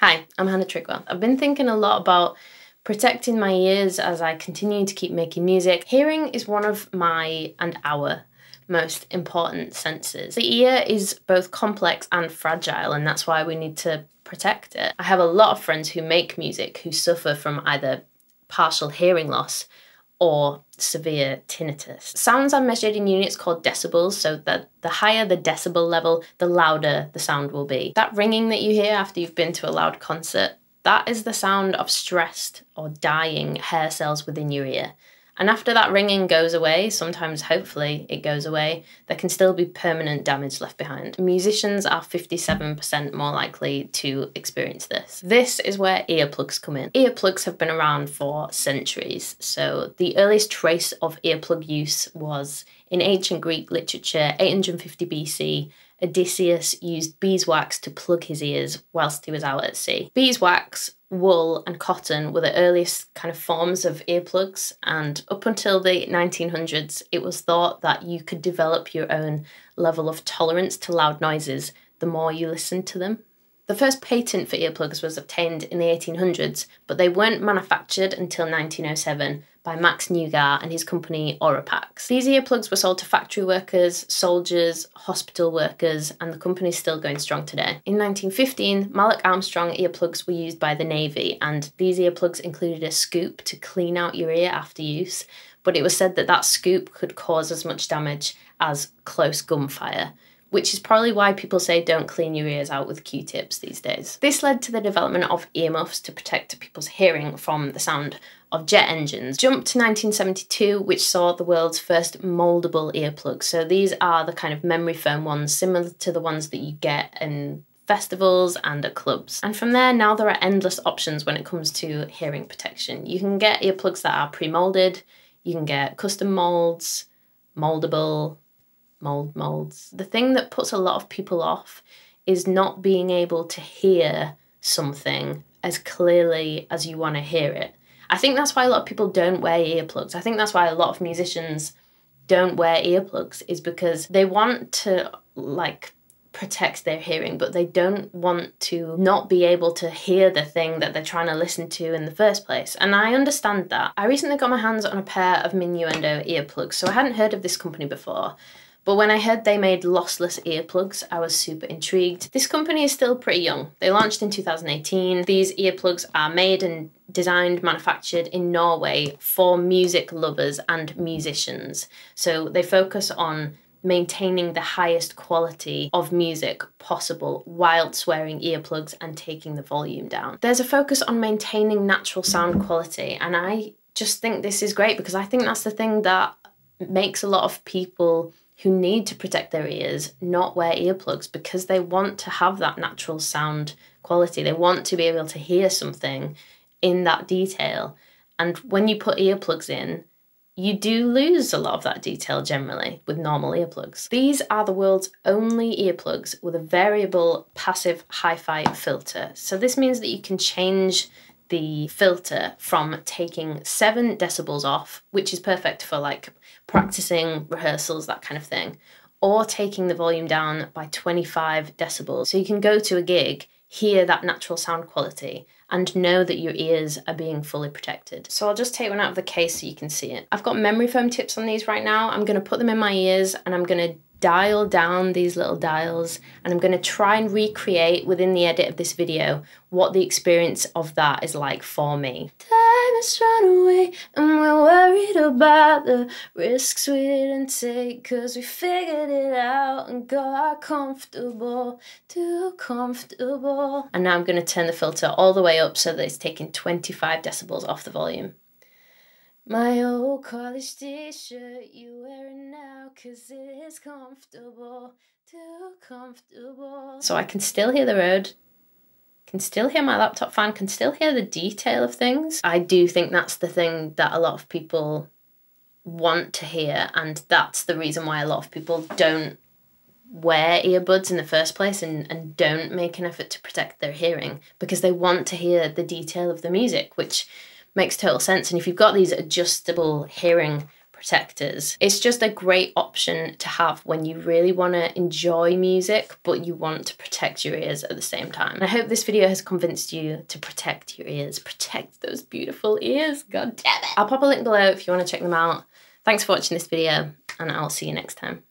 Hi, I'm Hannah Trigwell. I've been thinking a lot about protecting my ears as I continue to keep making music. Hearing is one of my and our most important senses. The ear is both complex and fragile, and that's why we need to protect it. I have a lot of friends who make music who suffer from either partial hearing loss or severe tinnitus. Sounds are measured in units called decibels, so that the higher the decibel level, the louder the sound will be. That ringing that you hear after you've been to a loud concert, that is the sound of stressed or dying hair cells within your ear. And after that ringing goes away, sometimes hopefully it goes away, there can still be permanent damage left behind. Musicians are 57% more likely to experience this. This is where earplugs come in. Earplugs have been around for centuries, so the earliest trace of earplug use was in ancient Greek literature, 850 BC, Odysseus used beeswax to plug his ears whilst he was out at sea. Beeswax, wool, and cotton were the earliest kind of forms of earplugs, and up until the 1900s, it was thought that you could develop your own level of tolerance to loud noises the more you listened to them. The first patent for earplugs was obtained in the 1800s, but they weren't manufactured until 1907 by Max Newgar and his company Oropax. These earplugs were sold to factory workers, soldiers, hospital workers, and the company's still going strong today. In 1915, Malik Armstrong earplugs were used by the Navy, and these earplugs included a scoop to clean out your ear after use, but it was said that that scoop could cause as much damage as close gunfire which is probably why people say don't clean your ears out with Q tips these days. This led to the development of earmuffs to protect people's hearing from the sound of jet engines. Jump to 1972, which saw the world's first moldable earplugs. So these are the kind of memory foam ones, similar to the ones that you get in festivals and at clubs. And from there, now there are endless options when it comes to hearing protection. You can get earplugs that are pre molded, you can get custom molds, moldable, mold molds. The thing that puts a lot of people off is not being able to hear something as clearly as you want to hear it. I think that's why a lot of people don't wear earplugs. I think that's why a lot of musicians don't wear earplugs is because they want to like protect their hearing, but they don't want to not be able to hear the thing that they're trying to listen to in the first place. And I understand that. I recently got my hands on a pair of Minuendo earplugs, so I hadn't heard of this company before. But when I heard they made lossless earplugs, I was super intrigued. This company is still pretty young. They launched in 2018. These earplugs are made and designed, manufactured in Norway for music lovers and musicians. So they focus on maintaining the highest quality of music possible whilst wearing earplugs and taking the volume down. There's a focus on maintaining natural sound quality, and I just think this is great because I think that's the thing that makes a lot of people who need to protect their ears, not wear earplugs because they want to have that natural sound quality. They want to be able to hear something in that detail. And when you put earplugs in, you do lose a lot of that detail generally with normal earplugs. These are the world's only earplugs with a variable passive hi fi filter. So this means that you can change the filter from taking seven decibels off, which is perfect for like practicing rehearsals, that kind of thing, or taking the volume down by 25 decibels. So you can go to a gig, hear that natural sound quality, and know that your ears are being fully protected. So I'll just take one out of the case so you can see it. I've got memory foam tips on these right now. I'm gonna put them in my ears and I'm gonna dial down these little dials and I'm going to try and recreate within the edit of this video what the experience of that is like for me. Time has run away and we're worried about the risks we didn't take cause we figured it out and got comfortable, too comfortable. And now I'm going to turn the filter all the way up so that it's taking 25 decibels off the volume. My old college t-shirt you wearing now cause it is comfortable, too comfortable. So I can still hear the road, can still hear my laptop fan, can still hear the detail of things. I do think that's the thing that a lot of people want to hear and that's the reason why a lot of people don't wear earbuds in the first place and, and don't make an effort to protect their hearing because they want to hear the detail of the music, which makes total sense. And if you've got these adjustable hearing protectors, it's just a great option to have when you really want to enjoy music, but you want to protect your ears at the same time. And I hope this video has convinced you to protect your ears. Protect those beautiful ears, god damn it. I'll pop a link below if you want to check them out. Thanks for watching this video, and I'll see you next time.